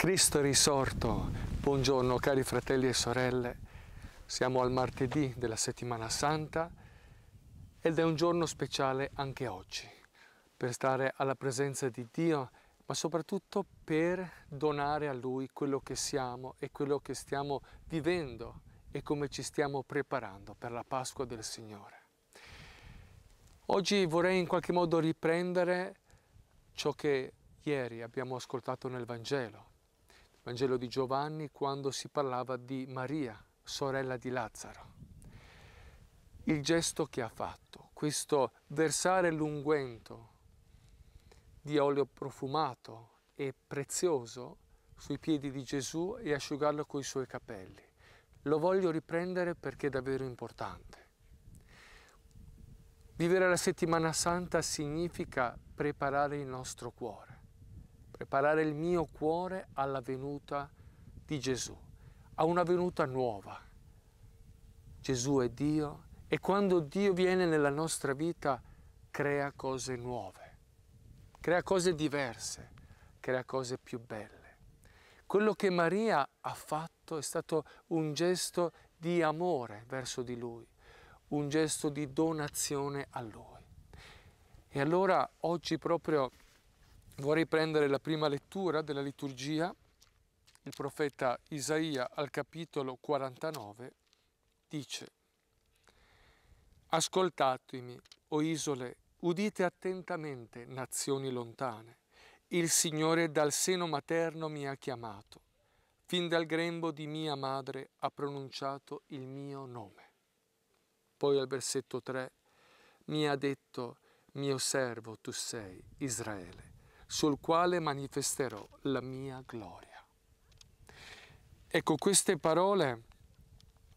Cristo risorto, buongiorno cari fratelli e sorelle, siamo al martedì della settimana santa ed è un giorno speciale anche oggi per stare alla presenza di Dio ma soprattutto per donare a Lui quello che siamo e quello che stiamo vivendo e come ci stiamo preparando per la Pasqua del Signore. Oggi vorrei in qualche modo riprendere ciò che ieri abbiamo ascoltato nel Vangelo, Vangelo di Giovanni quando si parlava di Maria, sorella di Lazzaro. Il gesto che ha fatto, questo versare l'unguento di olio profumato e prezioso sui piedi di Gesù e asciugarlo coi suoi capelli. Lo voglio riprendere perché è davvero importante. Vivere la settimana santa significa preparare il nostro cuore preparare il mio cuore alla venuta di Gesù, a una venuta nuova. Gesù è Dio e quando Dio viene nella nostra vita crea cose nuove, crea cose diverse, crea cose più belle. Quello che Maria ha fatto è stato un gesto di amore verso di Lui, un gesto di donazione a Lui. E allora oggi proprio vorrei prendere la prima lettura della liturgia, il profeta Isaia al capitolo 49 dice Ascoltatemi, o isole, udite attentamente, nazioni lontane. Il Signore dal seno materno mi ha chiamato, fin dal grembo di mia madre ha pronunciato il mio nome. Poi al versetto 3 mi ha detto, mio servo tu sei, Israele sul quale manifesterò la mia gloria. Ecco, queste parole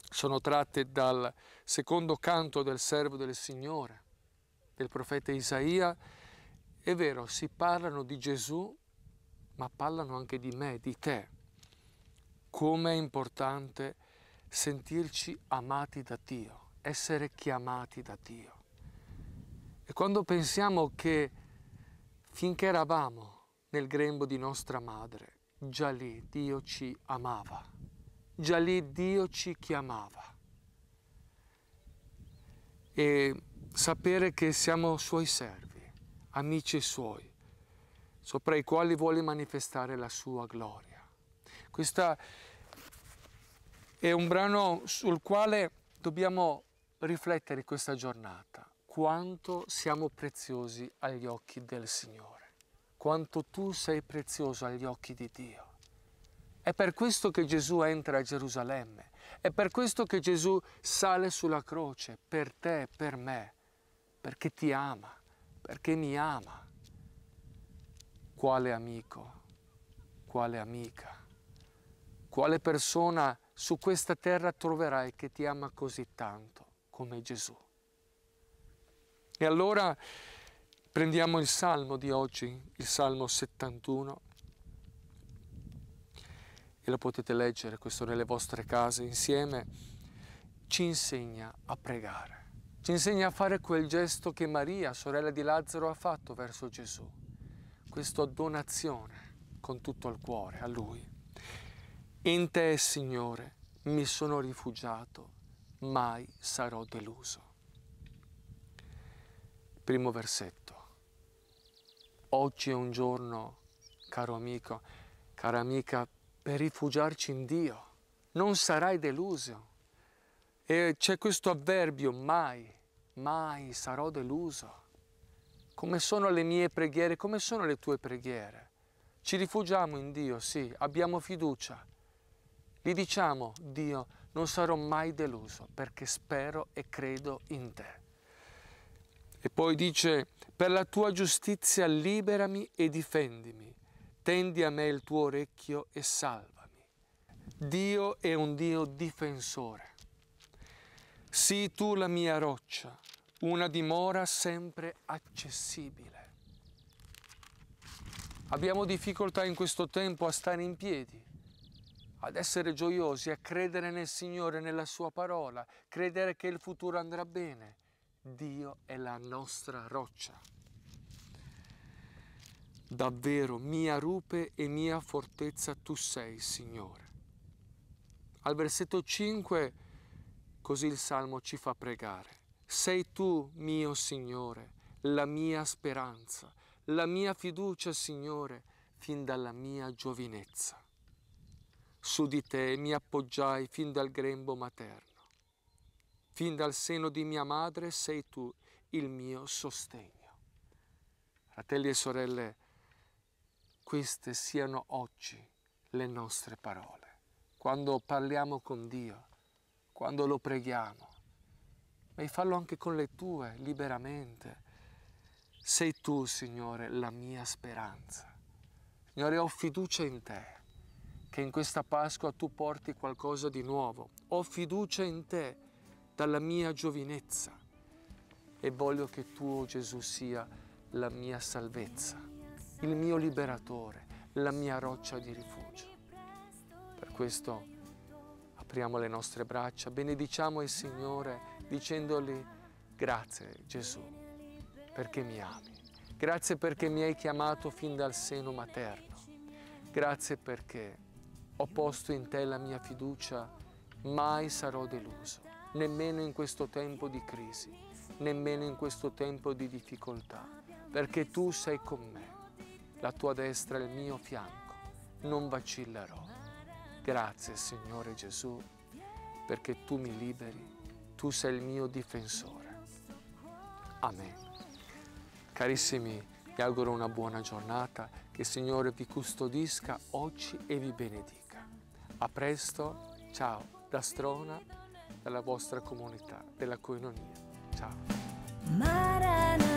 sono tratte dal secondo canto del servo del Signore, del profeta Isaia. È vero, si parlano di Gesù, ma parlano anche di me, di te. Come è importante sentirci amati da Dio, essere chiamati da Dio. E quando pensiamo che Finché eravamo nel grembo di nostra madre, già lì Dio ci amava, già lì Dio ci chiamava. E sapere che siamo Suoi servi, amici Suoi, sopra i quali vuole manifestare la Sua gloria. Questo è un brano sul quale dobbiamo riflettere questa giornata quanto siamo preziosi agli occhi del Signore, quanto tu sei prezioso agli occhi di Dio. È per questo che Gesù entra a Gerusalemme, è per questo che Gesù sale sulla croce, per te, per me, perché ti ama, perché mi ama. Quale amico, quale amica, quale persona su questa terra troverai che ti ama così tanto come Gesù. E allora prendiamo il salmo di oggi, il salmo 71, e lo potete leggere questo nelle vostre case insieme, ci insegna a pregare, ci insegna a fare quel gesto che Maria, sorella di Lazzaro, ha fatto verso Gesù, questa donazione con tutto il cuore a Lui. In te, Signore, mi sono rifugiato, mai sarò deluso primo versetto. Oggi è un giorno, caro amico, cara amica, per rifugiarci in Dio. Non sarai deluso. E c'è questo avverbio, mai, mai sarò deluso. Come sono le mie preghiere, come sono le tue preghiere? Ci rifugiamo in Dio, sì, abbiamo fiducia. Gli diciamo, Dio, non sarò mai deluso perché spero e credo in te. E poi dice, per la tua giustizia liberami e difendimi, tendi a me il tuo orecchio e salvami. Dio è un Dio difensore. Sii tu la mia roccia, una dimora sempre accessibile. Abbiamo difficoltà in questo tempo a stare in piedi, ad essere gioiosi, a credere nel Signore, nella Sua parola, credere che il futuro andrà bene, Dio è la nostra roccia. Davvero mia rupe e mia fortezza tu sei, Signore. Al versetto 5 così il Salmo ci fa pregare. Sei tu, mio Signore, la mia speranza, la mia fiducia, Signore, fin dalla mia giovinezza. Su di te mi appoggiai fin dal grembo materno Fin dal seno di mia madre sei tu il mio sostegno. Fratelli e sorelle, queste siano oggi le nostre parole. Quando parliamo con Dio, quando lo preghiamo, ma fallo anche con le tue, liberamente. Sei tu, Signore, la mia speranza. Signore, ho fiducia in te, che in questa Pasqua tu porti qualcosa di nuovo. Ho fiducia in te dalla mia giovinezza e voglio che tu, oh Gesù, sia la mia salvezza, il mio liberatore, la mia roccia di rifugio. Per questo apriamo le nostre braccia, benediciamo il Signore dicendogli grazie Gesù perché mi ami, grazie perché mi hai chiamato fin dal seno materno, grazie perché ho posto in te la mia fiducia, mai sarò deluso nemmeno in questo tempo di crisi, nemmeno in questo tempo di difficoltà, perché tu sei con me, la tua destra è il mio fianco, non vacillerò. Grazie Signore Gesù, perché tu mi liberi, tu sei il mio difensore. Amen. Carissimi, vi auguro una buona giornata, che il Signore vi custodisca oggi e vi benedica. A presto, ciao da Strona dalla vostra comunità della Coinonia. Ciao! Marana.